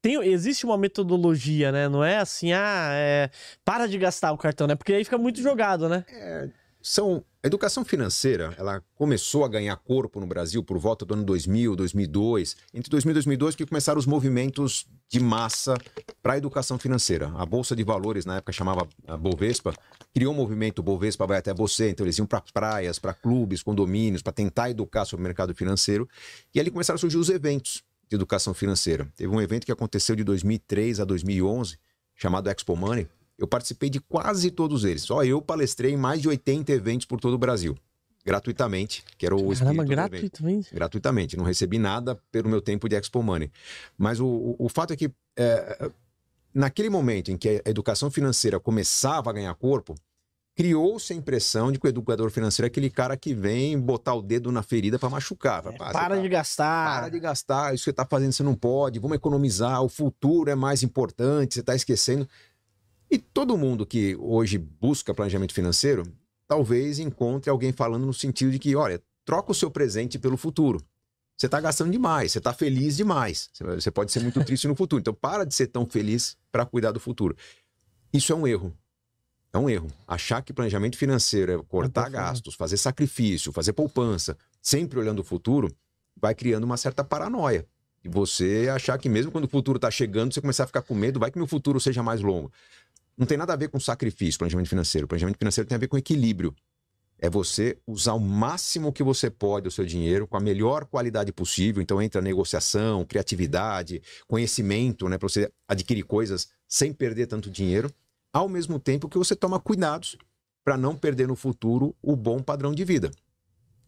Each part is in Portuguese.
tem, existe uma metodologia, né? Não é assim, ah, é, para de gastar o cartão, né? Porque aí fica muito jogado, né? É, são, a educação financeira, ela começou a ganhar corpo no Brasil por volta do ano 2000, 2002. Entre 2000 e 2002 que começaram os movimentos de massa para a educação financeira. A Bolsa de Valores, na época chamava Bovespa, criou um movimento Bovespa vai até você. Então eles iam para praias, para clubes, condomínios, para tentar educar sobre o mercado financeiro. E ali começaram a surgir os eventos de educação financeira. Teve um evento que aconteceu de 2003 a 2011, chamado Expo Money. Eu participei de quase todos eles. Só eu palestrei em mais de 80 eventos por todo o Brasil. Gratuitamente, que era o Caramba, gratuitamente? Gratuitamente. Não recebi nada pelo meu tempo de Expo Money. Mas o, o, o fato é que, é, naquele momento em que a educação financeira começava a ganhar corpo, criou-se a impressão de que o educador financeiro é aquele cara que vem botar o dedo na ferida é, para machucar. É, para, de gastar. Para de gastar, isso que você está fazendo você não pode, vamos economizar, o futuro é mais importante, você está esquecendo. E todo mundo que hoje busca planejamento financeiro, talvez encontre alguém falando no sentido de que, olha, troca o seu presente pelo futuro. Você está gastando demais, você está feliz demais. Você pode ser muito triste no futuro. Então, para de ser tão feliz para cuidar do futuro. Isso é um erro. É um erro. Achar que planejamento financeiro é cortar é gastos, fazer sacrifício, fazer poupança, sempre olhando o futuro, vai criando uma certa paranoia. E você achar que mesmo quando o futuro está chegando, você começar a ficar com medo, vai que meu futuro seja mais longo. Não tem nada a ver com sacrifício, planejamento financeiro. Planejamento financeiro tem a ver com equilíbrio. É você usar o máximo que você pode o seu dinheiro com a melhor qualidade possível. Então entra negociação, criatividade, conhecimento, né, para você adquirir coisas sem perder tanto dinheiro ao mesmo tempo que você toma cuidados para não perder no futuro o bom padrão de vida.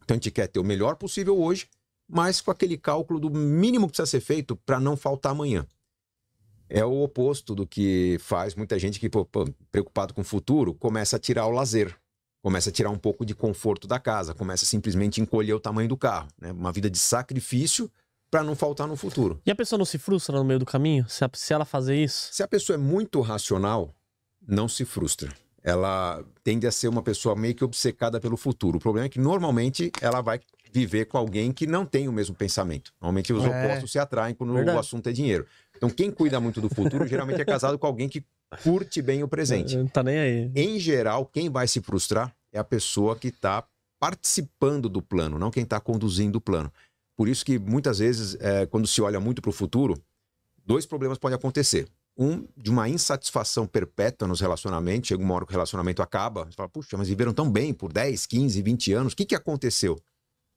Então a gente quer ter o melhor possível hoje, mas com aquele cálculo do mínimo que precisa ser feito para não faltar amanhã. É o oposto do que faz muita gente que, pô, pô, preocupado com o futuro, começa a tirar o lazer, começa a tirar um pouco de conforto da casa, começa a simplesmente encolher o tamanho do carro. Né? Uma vida de sacrifício para não faltar no futuro. E a pessoa não se frustra no meio do caminho se, a, se ela fazer isso? Se a pessoa é muito racional, não se frustra. Ela tende a ser uma pessoa meio que obcecada pelo futuro. O problema é que normalmente ela vai viver com alguém que não tem o mesmo pensamento. Normalmente os é. opostos se atraem quando Verdade. o assunto é dinheiro. Então quem cuida muito do futuro geralmente é casado com alguém que curte bem o presente. Não tá nem aí. Em geral, quem vai se frustrar é a pessoa que está participando do plano, não quem está conduzindo o plano. Por isso que muitas vezes, é, quando se olha muito para o futuro, dois problemas podem acontecer um, de uma insatisfação perpétua nos relacionamentos. Chega uma hora que o relacionamento acaba, você fala, puxa, mas viveram tão bem por 10, 15, 20 anos, o que, que aconteceu?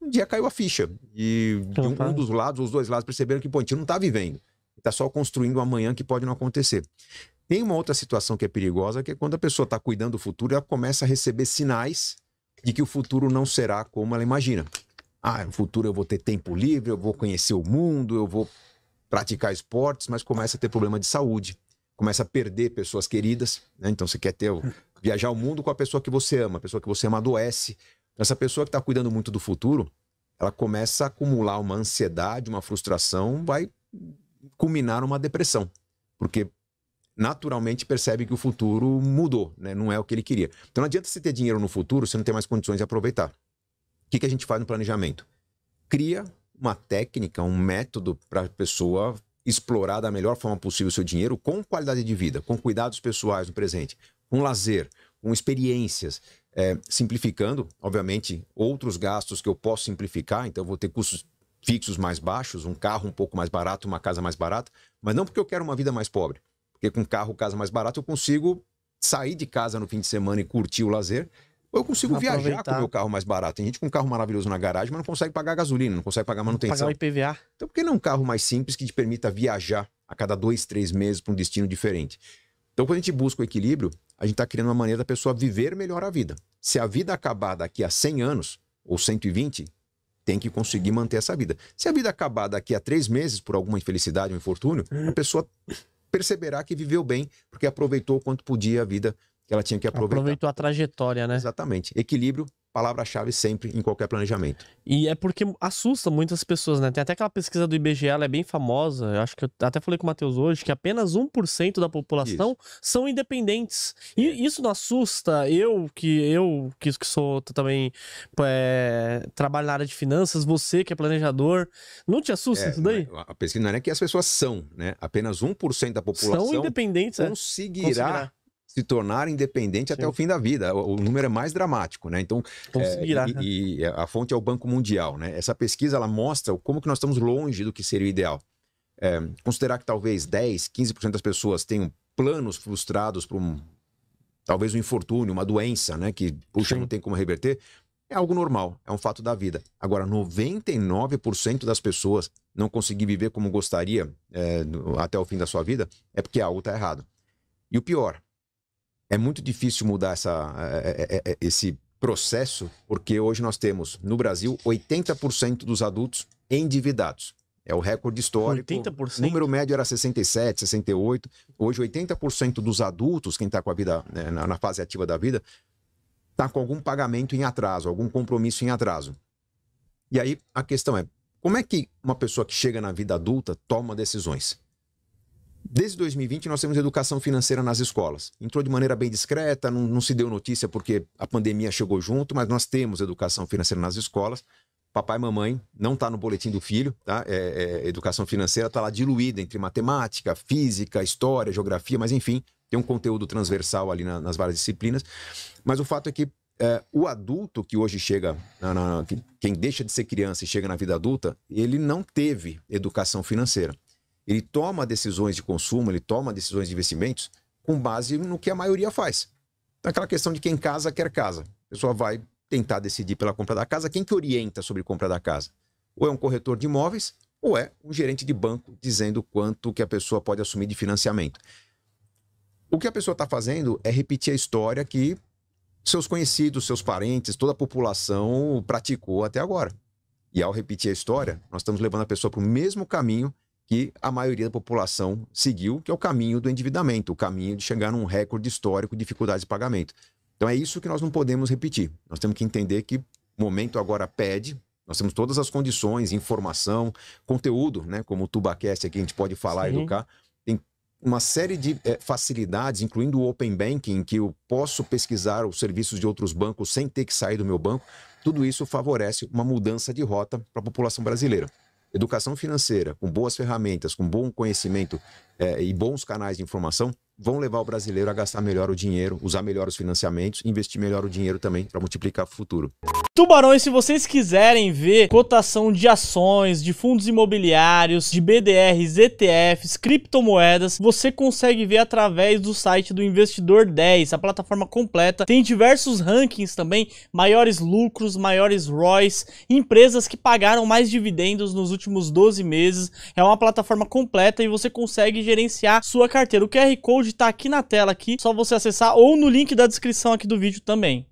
Um dia caiu a ficha e um, um, dos lados, os dois lados perceberam que, pô, a gente não está vivendo, está só construindo um amanhã que pode não acontecer. Tem uma outra situação que é perigosa, que é quando a pessoa está cuidando do futuro, ela começa a receber sinais de que o futuro não será como ela imagina. Ah, no futuro eu vou ter tempo livre, eu vou conhecer o mundo, eu vou praticar esportes, mas começa a ter problema de saúde, começa a perder pessoas queridas. Né? Então você quer ter viajar o mundo com a pessoa que você ama, a pessoa que você ama adoece. Então, essa pessoa que está cuidando muito do futuro, ela começa a acumular uma ansiedade, uma frustração, vai culminar uma depressão, porque naturalmente percebe que o futuro mudou, né? não é o que ele queria. Então não adianta você ter dinheiro no futuro se não tem mais condições de aproveitar. O que, que a gente faz no planejamento? Cria uma técnica, um método para a pessoa explorar da melhor forma possível o seu dinheiro com qualidade de vida, com cuidados pessoais no presente, com lazer, com experiências, é, simplificando, obviamente, outros gastos que eu posso simplificar, então vou ter custos fixos mais baixos, um carro um pouco mais barato, uma casa mais barata, mas não porque eu quero uma vida mais pobre, porque com carro, casa mais barato, eu consigo sair de casa no fim de semana e curtir o lazer, ou eu consigo viajar com o meu carro mais barato. Tem gente com um carro maravilhoso na garagem, mas não consegue pagar gasolina, não consegue pagar manutenção. Pagar o IPVA. Então, por que não um carro mais simples que te permita viajar a cada dois, três meses para um destino diferente? Então, quando a gente busca o equilíbrio, a gente está criando uma maneira da pessoa viver melhor a vida. Se a vida acabar daqui a 100 anos, ou 120, tem que conseguir manter essa vida. Se a vida acabar daqui a três meses por alguma infelicidade, um infortúnio, a pessoa perceberá que viveu bem, porque aproveitou o quanto podia a vida que ela tinha que aproveitar. Aproveitou a trajetória, né? Exatamente. Equilíbrio, palavra-chave sempre em qualquer planejamento. E é porque assusta muitas pessoas, né? Tem até aquela pesquisa do IBGE, ela é bem famosa. Eu acho que eu até falei com o Matheus hoje que apenas 1% da população isso. são independentes. E é. isso não assusta eu, que eu que, sou também é, trabalho na área de finanças, você que é planejador, não te assusta é, isso daí? É. A pesquisa não é que as pessoas são, né? Apenas 1% da população são independentes, conseguirá é. conseguirá se tornar independente Sim. até o fim da vida. O, o, número é mais dramático, né? Então, Conseguirá, é, e, né? e, a fonte é o Banco Mundial, né? Essa pesquisa ela mostra como que nós estamos longe do que seria o ideal. É, considerar que talvez 10, 15% das pessoas tenham planos frustrados por um talvez um infortúnio, uma doença, né, que puxa, Sim. não tem como reverter, é algo normal, é um fato da vida. Agora, 99% das pessoas não conseguir viver como gostaria é, até o fim da sua vida é porque algo está errado. E o pior, é muito difícil mudar essa, é, é, é, esse processo, porque hoje nós temos no Brasil 80% dos adultos endividados. É o recorde histórico. 80%? O número médio era 67, 68. Hoje, 80% dos adultos, quem está com a vida né, na fase ativa da vida, está com algum pagamento em atraso, algum compromisso em atraso. E aí a questão é: como é que uma pessoa que chega na vida adulta toma decisões? Desde 2020, nós temos educação financeira nas escolas. Entrou de maneira bem discreta, não, não, se deu notícia porque a pandemia chegou junto, mas nós temos educação financeira nas escolas. Papai e mamãe não está no boletim do filho, tá? É, é, educação financeira está lá diluída entre matemática, física, história, geografia, mas enfim, tem um conteúdo transversal ali na, nas várias disciplinas. Mas o fato é que é, o adulto que hoje chega, na, na, quem deixa de ser criança e chega na vida adulta, ele não teve educação financeira ele toma decisões de consumo, ele toma decisões de investimentos com base no que a maioria faz. Naquela então, questão de quem casa quer casa. A pessoa vai tentar decidir pela compra da casa. Quem que orienta sobre compra da casa? Ou é um corretor de imóveis, ou é um gerente de banco dizendo quanto que a pessoa pode assumir de financiamento. O que a pessoa está fazendo é repetir a história que seus conhecidos, seus parentes, toda a população praticou até agora. E ao repetir a história, nós estamos levando a pessoa para o mesmo caminho que a maioria da população seguiu, que é o caminho do endividamento, o caminho de chegar num recorde histórico de dificuldades de pagamento. Então é isso que nós não podemos repetir. Nós temos que entender que o momento agora pede, nós temos todas as condições, informação, conteúdo, né? Como o Tubacast aqui a gente pode falar e educar. Tem uma série de é, facilidades, incluindo o Open Banking, que eu posso pesquisar os serviços de outros bancos sem ter que sair do meu banco. Tudo isso favorece uma mudança de rota para a população brasileira educação financeira, com boas ferramentas, com bom conhecimento é, e bons canais de informação, vão levar o brasileiro a gastar melhor o dinheiro, usar melhor os financiamentos, investir melhor o dinheiro também para multiplicar o futuro. Tubarões, se vocês quiserem ver cotação de ações, de fundos imobiliários, de BDRs, ETFs, criptomoedas, você consegue ver através do site do Investidor 10, a plataforma completa. Tem diversos rankings também, maiores lucros, maiores ROIs, empresas que pagaram mais dividendos nos últimos 12 meses. É uma plataforma completa e você consegue gerenciar sua carteira. O QR Code de estar tá aqui na tela aqui, só você acessar ou no link da descrição aqui do vídeo também.